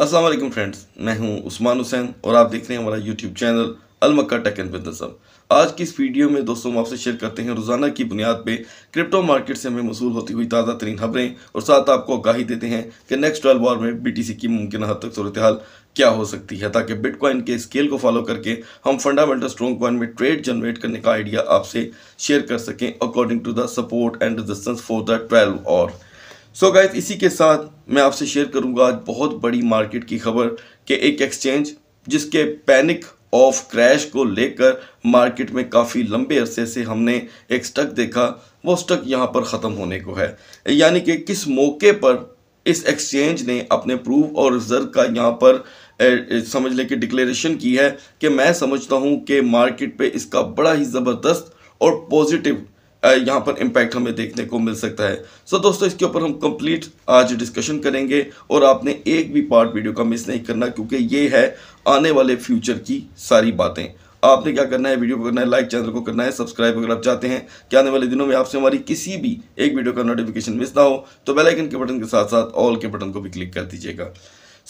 अस्सलाम वालेकुम फ्रेंड्स मैं हूं उस्मान हुसैन और आप देख रहे हैं हमारा YouTube channel Almakka tech and business अब आज की इस वीडियो में दोस्तों हम आपसे शेयर करते हैं रोज़ाना की बुनियाद पे क्रिप्टो मार्केट से हमें मसूल होती हुई ताज़ा तरीन खबरें और साथ आपको आगाही देते हैं कि नेक्स्ट ट्वेल्व आवर में सी की मुमकिन हद तक सूरत हाल क्या हो सकती है ताकि बिटकॉइन के स्केल को फॉलो करके हम फंडामेंटल स्ट्रॉन्ग कॉइन में ट्रेड जनरेट करने का आइडिया आपसे शेयर कर सकें according to the support and resistance for the twelve और सो so गाइज इसी के साथ मैं आपसे शेयर करूंगा आज बहुत बड़ी मार्केट की खबर कि एक एक्सचेंज जिसके पैनिक ऑफ क्रैश को लेकर मार्केट में काफ़ी लंबे अरसे से हमने एक स्टक देखा वो स्टक यहाँ पर ख़त्म होने को है यानी कि किस मौके पर इस एक्सचेंज ने अपने प्रूफ और रिजर्व का यहाँ पर ए, समझ लें कि डिक्लेरेशन की है कि मैं समझता हूँ कि मार्केट पे इसका बड़ा ही ज़बरदस्त और पॉजिटिव यहाँ पर इम्पैक्ट हमें देखने को मिल सकता है सो दोस्तों इसके ऊपर हम कंप्लीट आज डिस्कशन करेंगे और आपने एक भी पार्ट वीडियो का मिस नहीं करना क्योंकि ये है आने वाले फ्यूचर की सारी बातें आपने क्या करना है वीडियो को करना है लाइक चैनल को करना है सब्सक्राइब अगर आप चाहते हैं कि आने वाले दिनों में आपसे हमारी किसी भी एक वीडियो का नोटिफिकेशन मिस ना हो तो बेल आइकन के बटन के साथ साथ ऑल के बटन को भी क्लिक कर दीजिएगा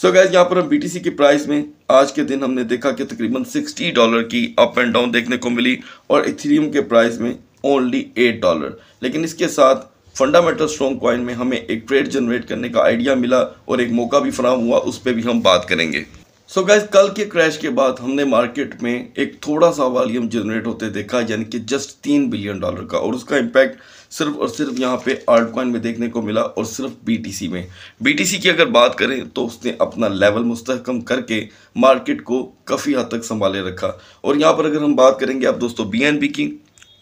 सो गैस यहाँ पर हम बीटीसी की प्राइस में आज के दिन हमने देखा कि तकरीबन 60 डॉलर की अप एंड डाउन देखने को मिली और इथेरियम के प्राइस में ओनली एट डॉलर लेकिन इसके साथ फंडामेंटल स्ट्रॉन्ग कॉइन में हमें एक ट्रेड जनरेट करने का आइडिया मिला और एक मौका भी फराम हुआ उस पर भी हम बात करेंगे सो so गैस कल के क्रैश के बाद हमने मार्केट में एक थोड़ा सा वॉल्यूम जनरेट होते देखा यानी कि जस्ट तीन बिलियन डॉलर का और उसका इम्पैक्ट सिर्फ और सिर्फ यहाँ पे आर्ट कॉइन में देखने को मिला और सिर्फ बीटीसी में बीटीसी की अगर बात करें तो उसने अपना लेवल मुस्तकम करके मार्केट को काफ़ी हद तक संभाले रखा और यहाँ पर अगर हम बात करेंगे आप दोस्तों बी की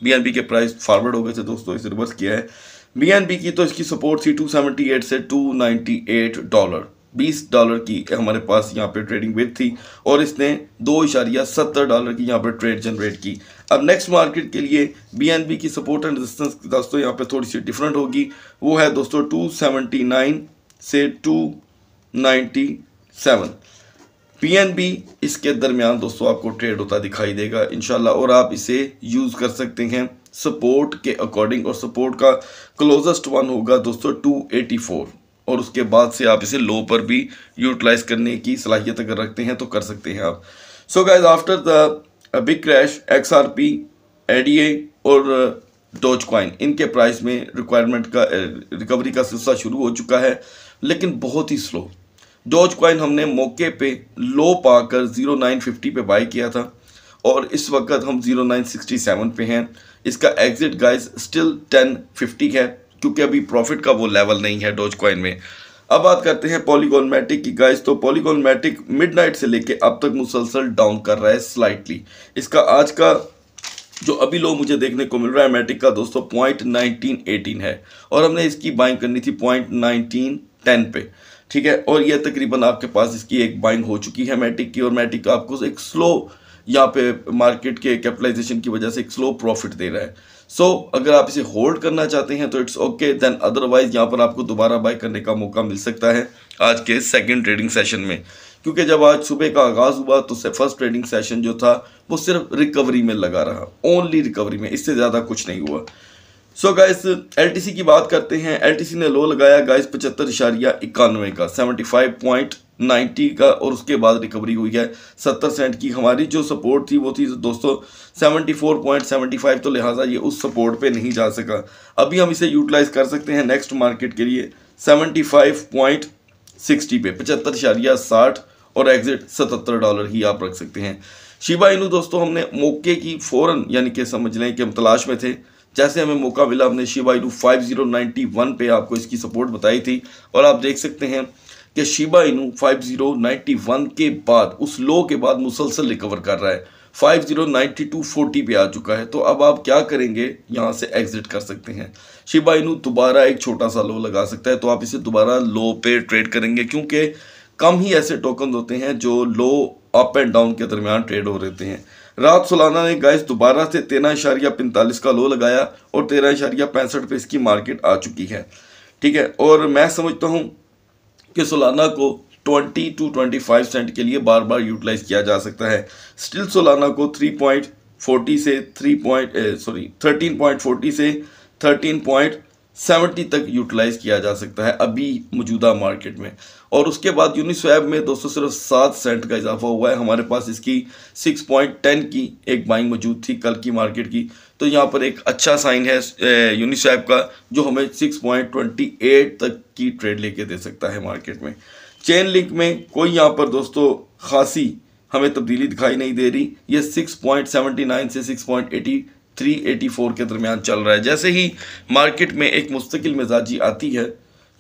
बी के प्राइस फॉरवर्ड हो गए थे दोस्तों इसे रिवर्स किया है बी की तो इसकी सपोर्ट थी 278 से 298 डॉलर 20 डॉलर की हमारे पास यहाँ पे ट्रेडिंग वेट थी और इसने दो इशारिया सत्तर डॉलर की यहाँ पे ट्रेड जनरेट की अब नेक्स्ट मार्केट के लिए बी की सपोर्ट एंड रेजिस्टेंस दोस्तों यहाँ पे थोड़ी सी डिफरेंट होगी वो है दोस्तों 279 से 297 पीएनबी इसके दरमियान दोस्तों आपको ट्रेड होता दिखाई देगा इनशाला और आप इसे यूज़ कर सकते हैं सपोर्ट के अकॉर्डिंग और सपोर्ट का क्लोजेस्ट वन होगा दोस्तों 284 और उसके बाद से आप इसे लो पर भी यूटिलाइज करने की सलाहियत अगर रखते हैं तो कर सकते हैं आप so guys after the big crash X R P ADA और डोज uh, कॉइन इनके प्राइस में रिक्वायरमेंट का रिकवरी uh, का सिलसिला शुरू हो चुका है लेकिन बहुत ही स्लो डोज क्वाइन हमने मौके पे लो पाकर 0950 पे बाई किया था और इस वक्त हम 0967 पे हैं इसका एग्जिट गाइस स्टिल 1050 है क्योंकि अभी प्रॉफिट का वो लेवल नहीं है डोज क्वाइन में अब बात करते हैं पॉलीगोनमेटिक की गाइस तो पॉलीगोनमेटिक मिडनाइट से लेके अब तक मुसलसल डाउन कर रहा है स्लाइटली इसका आज का जो अभी लो मुझे देखने को मिल रहा है मैटिक का दोस्तों पॉइंट नाइनटीन एटीन है और हमने इसकी बाइंग करनी थी पॉइंट नाइनटीन टेन पे ठीक है और ये तकरीबन आपके पास इसकी एक बाइंग हो चुकी है मैटिक की और मैटिक आपको एक स्लो यहाँ पे मार्केट के कैपिटलाइजेशन की वजह से एक स्लो प्रॉफिट दे रहा है सो so, अगर आप इसे होल्ड करना चाहते हैं तो इट्स ओके देन अदरवाइज यहाँ पर आपको दोबारा बाय करने का मौका मिल सकता है आज के सेकंड ट्रेडिंग सेशन में क्योंकि जब आज सुबह का आगाज़ हुआ तो से फर्स्ट ट्रेडिंग सेशन जो था वो सिर्फ रिकवरी में लगा रहा ओनली रिकवरी में इससे ज़्यादा कुछ नहीं हुआ सो गाइस एल की बात करते हैं एल ने लो लगाया गाइस पचहत्तर इशारिया इक्यानवे का सेवेंटी फाइव पॉइंट नाइन्टी का और उसके बाद रिकवरी हुई है सत्तर सेंट की हमारी जो सपोर्ट थी वो थी दोस्तों seventy four point seventy five तो लिहाजा ये उस सपोर्ट पे नहीं जा सका अभी हम इसे यूटिलाइज कर सकते हैं नेक्स्ट मार्केट के लिए सेवेंटी फाइव पॉइंट सिक्सटी पे पचहत्तर इशारिया साठ और एग्जिट सतहत्तर डॉलर ही आप रख सकते हैं शिबा इनू दोस्तों हमने मौके की फ़ौरन यानी कि समझ लें कि हम तलाश में थे जैसे हमें मौका मिला हमने Shiba Inu five zero ninety one पे आपको इसकी सपोर्ट बताई थी और आप देख सकते हैं कि Shiba Inu five zero ninety one के बाद उस लो के बाद मुसलसल रिकवर कर रहा है five zero ninety two forty पे आ चुका है तो अब आप क्या करेंगे यहाँ से एग्जिट कर सकते हैं शिबा इनू दोबारा एक छोटा सा लो लगा सकता है तो आप इसे दोबारा लो पे ट्रेड करेंगे क्योंकि कम ही ऐसे टोकन होते हैं जो लो अप एंड डाउन के दरमियान ट्रेड हो रहे हैं रात सोलाना ने गाइस दोबारा से तेरह इशारिया पैंतालीस का लो लगाया और तेरह इशारिया पैंसठ पे इसकी मार्केट आ चुकी है ठीक है और मैं समझता हूँ कि सोलाना को 20 टू 25 सेंट के लिए बार बार यूटिलाइज किया जा सकता है स्टिल सोलाना को 3.40 से 3. सॉरी 13.40 से 13.70 तक यूटिलाइज किया जा सकता है अभी मौजूदा मार्केट में और उसके बाद यूनिस्वैप में दोस्तों सिर्फ सात सेंट का इजाफा हुआ है हमारे पास इसकी सिक्स पॉइंट टेन की एक बाइंग मौजूद थी कल की मार्केट की तो यहाँ पर एक अच्छा साइन है यूनिस्वैप का जो हमें सिक्स पॉइंट ट्वेंटी एट तक की ट्रेड लेके दे सकता है मार्केट में चेन लिंक में कोई यहाँ पर दोस्तों खासी हमें तब्दीली दिखाई नहीं दे रही ये नाइन से एटी फोर के दरमियान चल रहा है जैसे ही मार्केट में एक मुस्तकिल मिजाजी आती है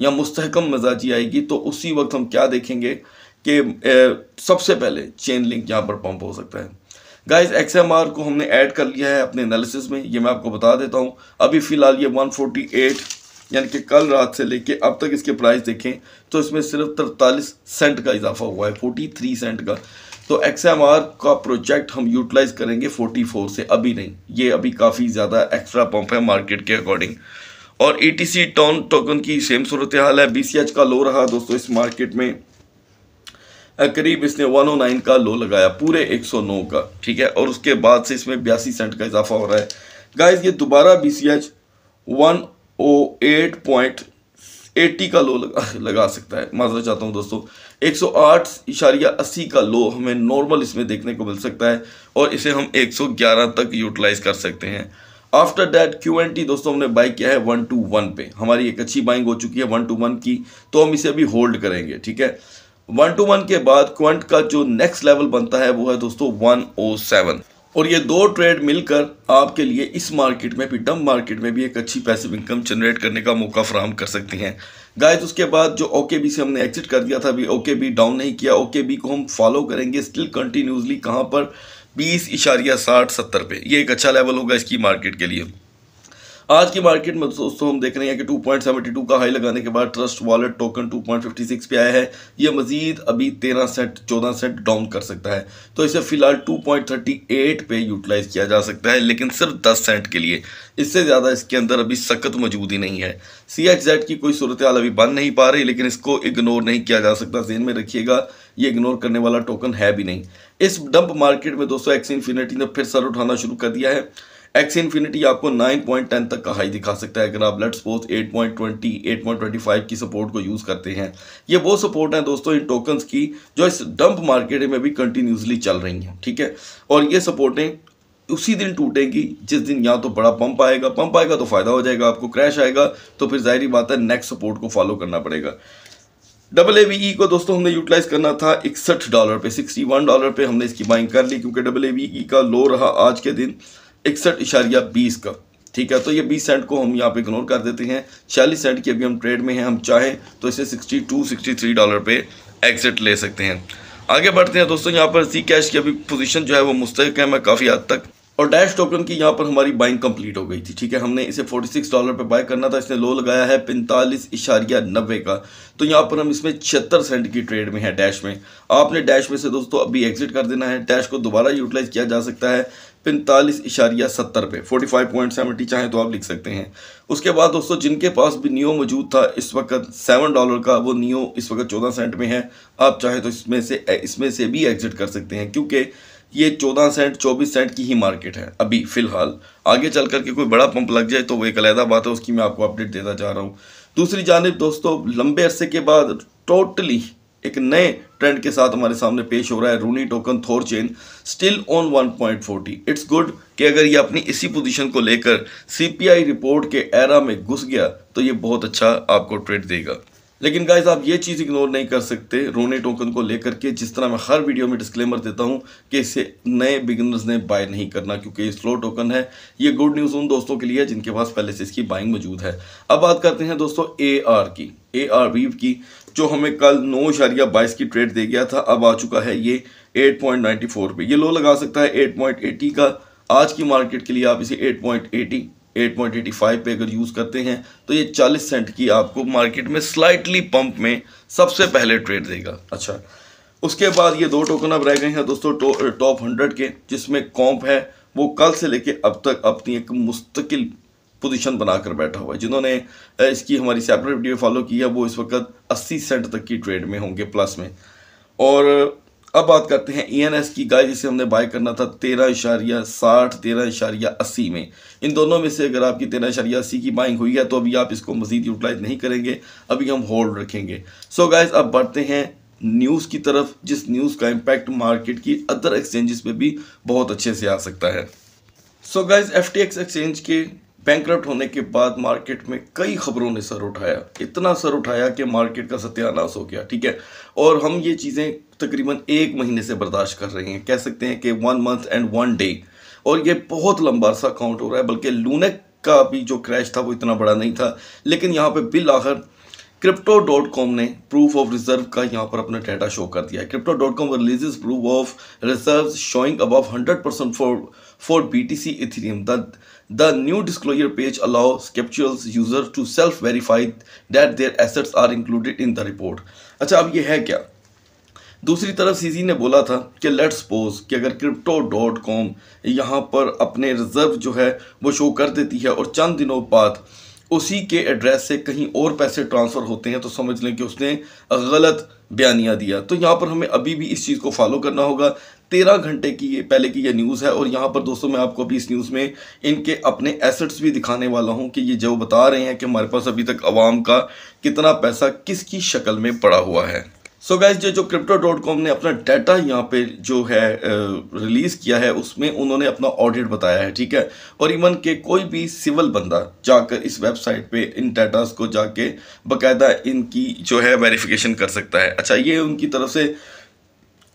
या मुस्तकम मजाजी आएगी तो उसी वक्त हम क्या देखेंगे कि सबसे पहले चेन लिंक यहाँ पर पंप हो सकता है गाइस एक्स को हमने ऐड कर लिया है अपने एनालिसिस में ये मैं आपको बता देता हूँ अभी फ़िलहाल ये 148 यानी कि कल रात से लेके अब तक इसके प्राइस देखें तो इसमें सिर्फ तरतालीस सेंट का इजाफा हुआ है 43 सेंट का तो एक्स का प्रोजेक्ट हम यूटिलाइज़ करेंगे 44 से अभी नहीं ये अभी काफ़ी ज़्यादा एक्स्ट्रा पंप है मार्केट के अकॉर्डिंग और ई टॉन टोकन की सेम सूरत हाल है बी सी एच का लो रहा दोस्तों इस मार्केट में करीब इसने 109 का लो लगाया पूरे 109 का ठीक है और उसके बाद से इसमें बयासी सेंट का इजाफा हो रहा है गाइस ये दोबारा B C H one O eight point eighty का लो लगा लगा सकता है माजरा चाहता हूँ दोस्तों एक सौ आठ इशारिया अस्सी का लो हमें नॉर्मल इसमें देखने को मिल सकता है और इसे हम एक सौ ग्यारह तक यूटिलाइज़ कर सकते हैं after that Q N T दोस्तों हमने बाई किया है वन टू वन पे हमारी एक अच्छी बाइंग हो चुकी है वन टू वन की तो हम इसे अभी होल्ड करेंगे ठीक है वन टू वन के बाद क्वेंट का जो नेक्स्ट लेवल बनता है वो है दोस्तों वन ओ सेवन और ये दो ट्रेड मिलकर आपके लिए इस मार्केट में भी डम मार्केट में भी एक अच्छी पैसिव इनकम जनरेट करने का मौका फ्राहम कर सकती हैं गाइस उसके बाद जो ओके बी से हमने एक्सिट कर दिया था अभी ओके बी डाउन नहीं किया ओके बी को हम फॉलो करेंगे स्टिल कंटिन्यूसली कहाँ पर बीस इशारिया साठ सत्तर पे ये एक अच्छा लेवल होगा इसकी मार्केट के लिए आज की मार्केट में दोस्तों हम देख रहे हैं कि 2.72 का हाई लगाने के बाद ट्रस्ट वॉलेट टोकन 2.56 पे आया है यह मजीद अभी 13 सेट 14 सेट डाउन कर सकता है तो इसे फिलहाल 2.38 पे यूटिलाइज किया जा सकता है लेकिन सिर्फ 10 सेंट के लिए इससे ज़्यादा इसके अंदर अभी सख्त मौजूद ही नहीं है सी जेड की कोई सूरत हाल अभी बन नहीं पा रही लेकिन इसको इग्नोर नहीं किया जा सकता जेन में रखिएगा ये इग्नोर करने वाला टोकन है भी नहीं इस डंप मार्केट में दोस्तों एक्सी इन्फिनिटी ने फिर सर उठाना शुरू कर दिया है एक्स इन्फिनिटी आपको 9.10 तक का हाई दिखा सकता है अगर आप एट पॉइंट 8.20 8.25 की सपोर्ट को यूज़ करते हैं ये वो सपोर्ट हैं दोस्तों इन टोकन्स की जो इस डंप मार्केट में भी कंटिन्यूसली चल रही हैं ठीक है और ये सपोर्टें उसी दिन टूटेगी जिस दिन या तो बड़ा पंप आएगा पंप आएगा तो फ़ायदा हो जाएगा आपको क्रैश आएगा तो फिर जाहिर बात है नेक्स्ट सपोर्ट को फॉलो करना पड़ेगा डबल ए ई को दोस्तों हमने यूटिलाइज करना था इकसठ डॉलर पे सिक्सटी वन डॉलर पे हमने इसकी बाइंग कर ली क्योंकि डबल ए ई का लो रहा आज के दिन इकसठ इशारिया बीस का ठीक है तो ये 20 सेंट को हम यहाँ पे इग्नोर कर देते हैं छियालीस सेंट की अभी हम ट्रेड में हैं हम चाहें तो इसे 62 63 डॉलर पे एग्जिट ले सकते हैं आगे बढ़ते हैं दोस्तों यहाँ पर सी कैश की अभी पोजीशन जो है वो मुस्तक है काफ़ी हद तक और डैश टोकन की यहाँ पर हमारी बाइंग कंप्लीट हो गई थी ठीक है हमने इसे 46 डॉलर पे बाय करना था इसने लो लगाया है पैंतालीस इशारिया नब्बे का तो यहाँ पर हम इसमें छिहत्तर सेंट की ट्रेड में है डैश में आपने डैश में से दोस्तों अभी एग्जिट कर देना है डैश को दोबारा यूटिलाइज किया जा सकता है पैंतालीस इशारिया सत्तर पे फोर्टी फाइव पॉइंट सेवेंटी चाहें तो आप लिख सकते हैं उसके बाद दोस्तों जिनके पास भी नियो मौजूद था इस वक्त सेवन डॉलर का वो नियो इस वक्त चौदह सेंट में है आप चाहे तो इसमें से इसमें से भी एग्जिट कर सकते हैं क्योंकि ये चौदह सेंट चौबीस सेंट की ही मार्केट है अभी फ़िलहाल आगे चल करके कोई बड़ा पंप लग जाए तो वो एक अलहदा बात है उसकी मैं आपको अपडेट देता जा रहा हूँ दूसरी जानब दोस्तों लंबे अरसे के बाद टोटली एक नए ट्रेंड के साथ हमारे सामने पेश हो रहा है Rune token Thor chain still on 1.40 it's good कि अगर ये अपनी इसी पोजीशन को लेकर सीपीआई रिपोर्ट के एरा में घुस गया तो ये बहुत अच्छा आपको ट्रेड देगा लेकिन गाइज आप ये चीज़ इग्नोर नहीं कर सकते रोने टोकन को लेकर के जिस तरह मैं हर वीडियो में डिस्क्लेमर देता हूँ कि इसे नए बिगिनर्स ने बाय नहीं करना क्योंकि ये स्लो टोकन है ये गुड न्यूज़ उन दोस्तों के लिए है जिनके पास पहले से इसकी बाइंग मौजूद है अब बात करते हैं दोस्तों ए आर की ए आर की जो हमें कल नौ इशारिया बाईस की ट्रेड दे गया था अब आ चुका है ये एट पॉइंट नाइन्टी फोर पे ये लो लगा सकता है एट पॉइंट एटी का आज की मार्केट के लिए आप इसे eight point eighty eight point eighty five पे अगर यूज़ करते हैं तो ये चालीस सेंट की आपको मार्केट में स्लाइटली पंप में सबसे पहले ट्रेड देगा अच्छा उसके बाद ये दो टोकन अब रह गए हैं दोस्तों टॉप हंड्रेड के जिसमें कॉम्प है वो कल से लेके अब तक अपनी एक मुस्तकिल पोजीशन बनाकर बैठा हुआ है जिन्होंने इसकी हमारी सेपरेट वीडियो फॉलो की है वो इस वक्त 80 सेंट तक की ट्रेड में होंगे प्लस में और अब बात करते हैं ई e की गाय जिसे हमने बाय करना था तेरह इशारिया साठ तेरह इशारिया अस्सी में इन दोनों में से अगर आपकी तेरह इशारिया अस्सी की बाइंग हुई है तो अभी आप इसको मजीद यूटिलाइज नहीं करेंगे अभी हम होल्ड रखेंगे सो so गाइज अब बढ़ते हैं न्यूज़ की तरफ जिस न्यूज़ का इम्पैक्ट मार्केट की अदर एक्सचेंजेस पर भी बहुत अच्छे से आ सकता है सो गाइज एफ एक्सचेंज के बैंक्रप्ट होने के बाद मार्केट में कई खबरों ने सर उठाया इतना सर उठाया कि मार्केट का सत्यानाश हो गया ठीक है और हम ये चीज़ें तकरीबन एक महीने से बर्दाश्त कर रहे हैं कह सकते हैं कि one month and one day और ये बहुत लंबा सा काउंट हो रहा है बल्कि लूनेक का भी जो क्रैश था वो इतना बड़ा नहीं था लेकिन यहाँ पर बिल आखिर क्रिप्टो डॉट कॉम ने प्रूफ ऑफ रिजर्व का यहाँ पर अपना डाटा शो कर दिया crypto dot com release proof of reserve showing above hundred percent for for B T C Ethereum the The new disclosure page allows Capsule's users to self-verify that their assets are included in the report. अच्छा अब ये है क्या दूसरी तरफ CG ने बोला था कि लेट्स सपोज कि अगर क्रिप्टो डॉट कॉम यहाँ पर अपने रिजर्व जो है वो शो कर देती है और चंद दिनों बाद उसी के एड्रेस से कहीं और पैसे ट्रांसफ़र होते हैं तो समझ लें कि उसने गलत बयानियाँ दिया तो यहाँ पर हमें अभी भी इस चीज़ को फॉलो करना होगा तेरह घंटे की ये पहले की ये न्यूज़ है और यहाँ पर दोस्तों मैं आपको अभी इस न्यूज़ में इनके अपने एसेट्स भी दिखाने वाला हूँ कि ये जो बता रहे हैं कि हमारे पास अभी तक आवाम का कितना पैसा किसकी शक्ल में पड़ा हुआ है सो so गैस जो जो क्रिप्टो डॉट कॉम ने अपना डाटा यहाँ पे जो है रिलीज़ किया है उसमें उन्होंने अपना ऑडिट बताया है ठीक है और इवन के कोई भी सिविल बंदा जाकर इस वेबसाइट पे इन डाटास को जाके बकायदा इनकी जो है वेरिफिकेशन कर सकता है अच्छा ये उनकी तरफ से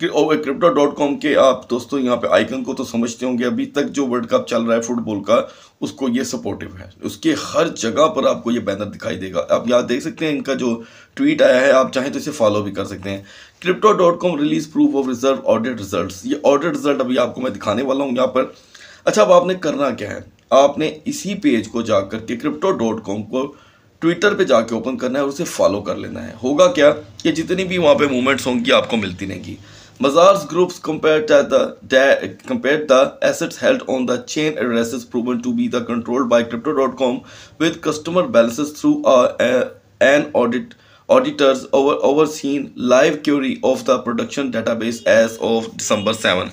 क्रिप्टो डॉट कॉम के आप दोस्तों यहाँ पे आइकन को तो समझते होंगे अभी तक जो वर्ल्ड कप चल रहा है फुटबॉल का उसको ये सपोर्टिव है उसके हर जगह पर आपको ये बैनर दिखाई देगा आप यहाँ देख सकते हैं इनका जो ट्वीट आया है आप चाहें तो इसे फॉलो भी कर सकते हैं crypto dot com release proof of reserve audit result ये ऑडिट रिजल्ट अभी आपको मैं दिखाने वाला हूँ यहाँ पर अच्छा अब आपने करना क्या है आपने इसी पेज को जा करके क्रिप्टो डॉट कॉम को ट्विटर पे जाके ओपन करना है और उसे फॉलो कर लेना है होगा क्या कि जितनी भी वहाँ पे मूवमेंट्स होंगी आपको मिलती रहेंगी Mazars groups compared the, compared the assets held on the chain addresses proven to be the controlled by Crypto.com with customer balances through a, a, an audit auditors over overseen live query of the production database as of December 7.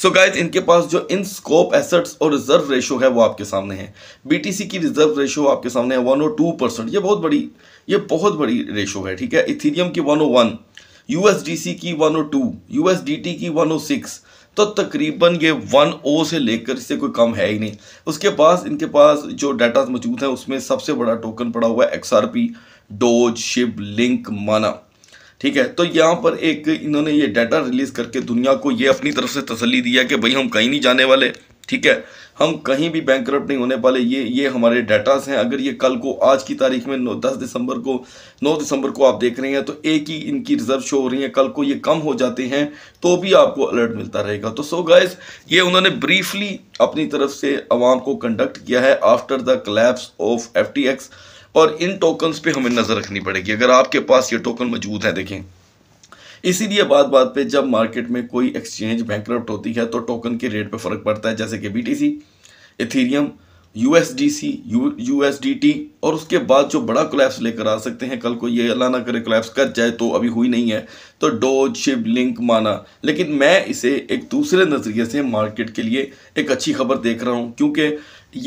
So guys इनके पास जो in scope assets और reserve ratio है वो आपके सामने है BTC की रिजर्व रेशो आपके सामने है 102 परसेंट ये बहुत बड़ी ये बहुत बड़ी रेशो है ठीक है इथीरियम की 101 यूएसडीसी की 102 यूएसडीटी की 106 तो तकरीबन ये 10 से लेकर इससे कोई कम है ही नहीं उसके पास इनके पास जो डाटा मौजूद है उसमें सबसे बड़ा टोकन पड़ा हुआ है पी डोज शिप लिंक माना ठीक है तो यहाँ पर एक इन्होंने ये डाटा रिलीज़ करके दुनिया को ये अपनी तरफ से तसली दिया कि भाई हम कहीं नहीं जाने वाले ठीक है हम कहीं भी बैंक नहीं होने वाले ये ये हमारे डाटास हैं अगर ये कल को आज की तारीख में नौ दस दिसंबर को नौ दिसंबर को आप देख रहे हैं तो एक ही इनकी रिजर्व शो हो रही है कल को ये कम हो जाते हैं तो भी आपको अलर्ट मिलता रहेगा तो सो so गाइस ये उन्होंने ब्रीफली अपनी तरफ से आवाम को कंडक्ट किया है after the collapse of F और इन टोकन्स पर हमें नज़र रखनी पड़ेगी अगर आपके पास ये टोकन मौजूद हैं देखें इसीलिए बात बात पे जब मार्केट में कोई एक्सचेंज बैंक होती है तो टोकन के रेट पर फर्क पड़ता है जैसे कि B T C Ethereum D T और उसके बाद जो बड़ा क्लैप्स लेकर आ सकते हैं कल को ये अल्लाह ना करे क्लैप्स कट जाए तो अभी हुई नहीं है तो डोज शिव लिंक माना लेकिन मैं इसे एक दूसरे नज़रिए से मार्केट के लिए एक अच्छी खबर देख रहा हूँ क्योंकि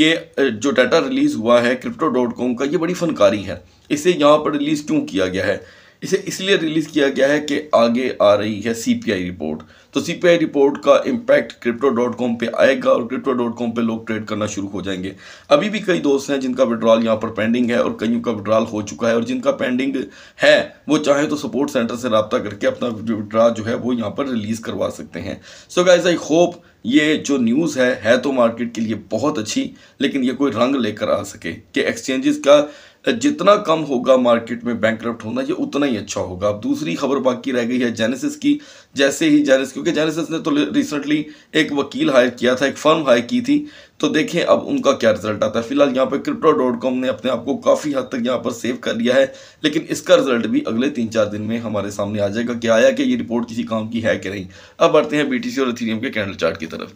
ये जो डाटा रिलीज़ हुआ है क्रिप्टो डॉट कॉम का ये बड़ी फनकारी है इसे यहाँ पर रिलीज़ क्यों किया गया है इसे इसलिए रिलीज़ किया गया है कि आगे आ रही है सीपीआई रिपोर्ट तो सीपीआई रिपोर्ट का इम्पैक्ट क्रिप्टो डॉट कॉम पर आएगा और क्रिप्टो डॉट कॉम पर लोग ट्रेड करना शुरू हो जाएंगे अभी भी कई दोस्त हैं जिनका विड्रॉल यहाँ पर पेंडिंग है और कईयों का विड्रॉल हो चुका है और जिनका पेंडिंग है वो चाहे तो सपोर्ट सेंटर से रबता करके अपना विड्रॉल जो है वो यहाँ पर रिलीज़ करवा सकते हैं सो गाइज आई होप ये जो न्यूज़ है है तो मार्केट के लिए बहुत अच्छी लेकिन ये कोई रंग लेकर आ सके कि एक्सचेंजेस का जितना कम होगा मार्केट में बैंक होना ये उतना ही अच्छा होगा अब दूसरी खबर बाकी रह गई है जेनेसिस की जैसे ही जेनेसिस क्योंकि जेनेसिस ने तो रिसेंटली एक वकील हायर किया था एक फर्म हायर की थी तो देखें अब उनका क्या रिजल्ट आता है फिलहाल यहाँ पर क्रिप्टो डॉट कॉम ने अपने आप को काफ़ी हद तक यहाँ पर सेव कर लिया है लेकिन इसका रिजल्ट भी अगले तीन चार दिन में हमारे सामने आ जाएगा कि आया कि ये रिपोर्ट किसी काम की है कि नहीं अब बढ़ते हैं बी और इथीरियम के कैंडल चार्ट की तरफ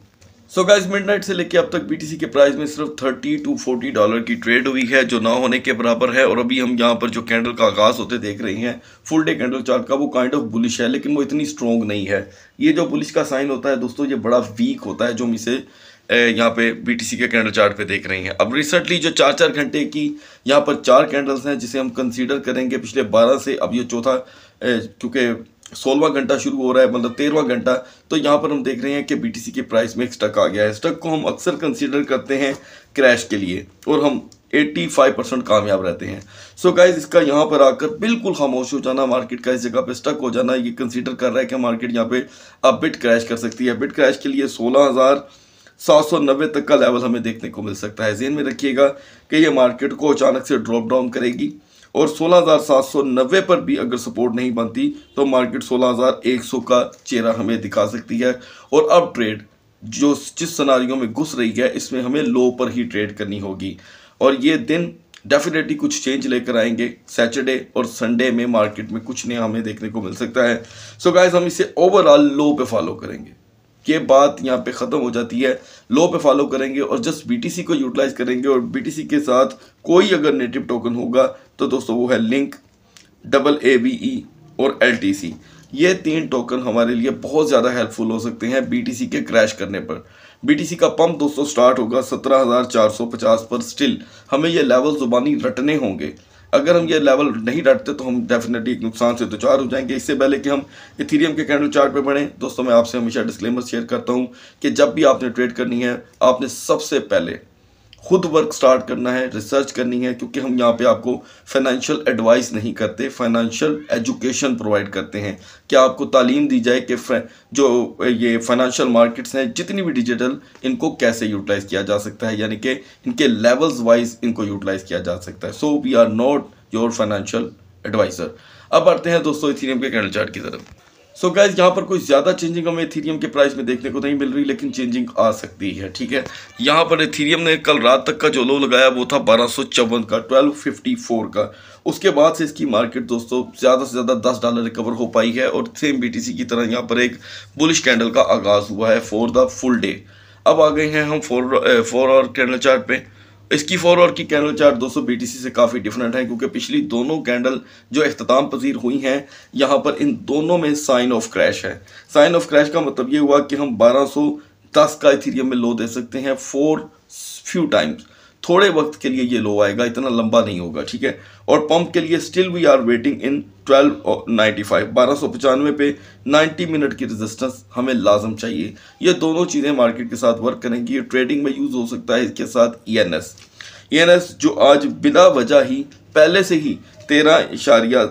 सो गाइज मिडनाइट से लेके अब तक बीटीसी के प्राइस में सिर्फ 30 टू 40 डॉलर की ट्रेड हुई है जो ना होने के बराबर है और अभी हम यहाँ पर जो कैंडल का आगाज होते देख रहे हैं फुल डे कैंडल चार्ट का वो काइंड ऑफ बुलिश है लेकिन वो इतनी स्ट्रॉन्ग नहीं है ये जो बुलिश का साइन होता है दोस्तों ये बड़ा वीक होता है जो हम इसे यहाँ पे बीटीसी के कैंडल चार्ट पे देख रहे हैं अब रिसेंटली जो चार चार घंटे की यहाँ पर चार कैंडल्स हैं जिसे हम कंसीडर करेंगे पिछले बारह से अब ये चौथा क्योंकि सोलवा घंटा शुरू हो रहा है मतलब तेरहवा घंटा तो यहाँ पर हम देख रहे हैं कि बी टी सी के प्राइस में एक स्टक आ गया है स्टक को हम अक्सर कंसिडर करते हैं क्रैश के लिए और हम 85 परसेंट कामयाब रहते हैं सो so गाइज इसका यहाँ पर आकर बिल्कुल खामोश हो जाना मार्केट का इस जगह पे स्टक हो जाना ये कंसीडर कर रहा है कि मार्केट यहाँ पे अब बिट क्रैश कर सकती है बिट क्रैश के लिए सोलह हज़ार सात सौ नब्बे तक का लेवल हमें देखने को मिल सकता है जेन में रखिएगा कि ये मार्केट को अचानक से ड्रॉप डाउन करेगी और 16,790 पर भी अगर सपोर्ट नहीं बनती तो मार्केट 16,100 का चेहरा हमें दिखा सकती है और अब ट्रेड जो जिस सनारियों में घुस रही है इसमें हमें लो पर ही ट्रेड करनी होगी और ये दिन डेफिनेटली कुछ चेंज लेकर आएंगे सैटरडे और संडे में मार्केट में कुछ नया हमें देखने को मिल सकता है सो so गाइज हम इसे ओवरऑल लो पे फॉलो करेंगे ये बात यहाँ पे ख़त्म हो जाती है लो पे फॉलो करेंगे और जस्ट बीटीसी को यूटिलाइज करेंगे और बीटीसी के साथ कोई अगर नेटिव टोकन होगा तो दोस्तों वो है link double A B E और एल टी सी ये तीन टोकन हमारे लिए बहुत ज़्यादा हेल्पफुल हो सकते हैं बीटीसी के क्रैश करने पर बीटीसी का पंप दोस्तों स्टार्ट होगा पचास पर स्टिल हमें ये लेवल ज़ुबानी रटने होंगे अगर हम ये लेवल नहीं डटते तो हम डेफिनेटली एक नुकसान से तो चार हो जाएंगे इससे पहले कि हम इथीरियम के कैंडल चार्ट पे बढ़ें दोस्तों मैं आपसे हमेशा डिस्क्लेमर शेयर करता हूँ कि जब भी आपने ट्रेड करनी है आपने सबसे पहले खुद वर्क स्टार्ट करना है रिसर्च करनी है क्योंकि हम यहाँ पे आपको फाइनेंशियल एडवाइस नहीं करते फाइनेंशियल एजुकेशन प्रोवाइड करते हैं क्या आपको तालीम दी जाए कि जो ये फाइनेंशियल मार्केट्स हैं जितनी भी डिजिटल इनको कैसे यूटिलाइज़ किया जा सकता है यानी कि इनके लेवल्स वाइज इनको यूटिलाइज़ किया जा सकता है so we are not your financial advisor अब बढ़ते हैं दोस्तों इथीरियम के कैंडल चार्ट की तरफ सो so गाइज यहाँ पर कोई ज़्यादा चेंजिंग हमें इथीरियम के प्राइस में देखने को नहीं मिल रही लेकिन चेंजिंग आ सकती है ठीक है यहाँ पर इथीरियम ने कल रात तक का जो लो लगाया वो था बारह का 1254 का उसके बाद से इसकी मार्केट दोस्तों ज़्यादा से ज़्यादा 10 डॉलर रिकवर हो पाई है और सेम सी की तरह यहाँ पर एक बुलिश कैंडल का आगाज़ हुआ है फॉर द फुल डे अब आ गए हैं हम four four hour candle chart पे इसकी फोर और की कैंडल चार्ट 200 बीटीसी से काफ़ी डिफरेंट है क्योंकि पिछली दोनों कैंडल जो अख्ताम पजीर हुई हैं यहाँ पर इन दोनों में साइन ऑफ क्रैश है साइन ऑफ क्रैश का मतलब ये हुआ कि हम 1210 का इथीरियम में लो दे सकते हैं फोर फ्यू टाइम्स थोड़े वक्त के लिए ये लो आएगा इतना लंबा नहीं होगा ठीक है और पंप के लिए still we are waiting in twelve ninety five बारह सौ पचानवे पे नाइन्टी मिनट की रेजिस्टेंस हमें लाजम चाहिए ये दोनों चीज़ें मार्केट के साथ वर्क करेंगी ये ट्रेडिंग में यूज़ हो सकता है इसके साथ E N S E N S जो आज बिना वजह ही पहले से ही तेरह इशारिया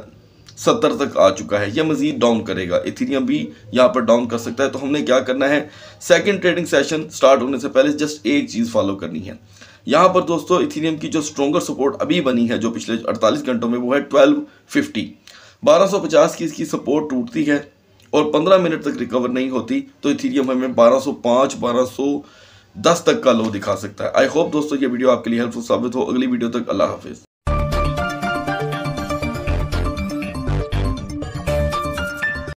सत्तर तक आ चुका है यह मजीद डाउन करेगा इथीरियम भी यहाँ पर डाउन कर सकता है तो हमने क्या करना है सेकेंड ट्रेडिंग सेशन स्टार्ट होने से पहले जस्ट एक चीज़ फॉलो करनी है यहाँ पर दोस्तों इथीरियम की जो स्ट्रॉगर सपोर्ट अभी बनी है जो पिछले 48 घंटों में वो है 1250 1250 की इसकी सपोर्ट टूटती है और 15 मिनट तक रिकवर नहीं होती तो इथीरियम हमें 1205 1210 तक का लो दिखा सकता है आई होप दोस्तों ये वीडियो आपके लिए हेल्पफुल साबित हो अगली वीडियो तक अल्लाह हाफिज़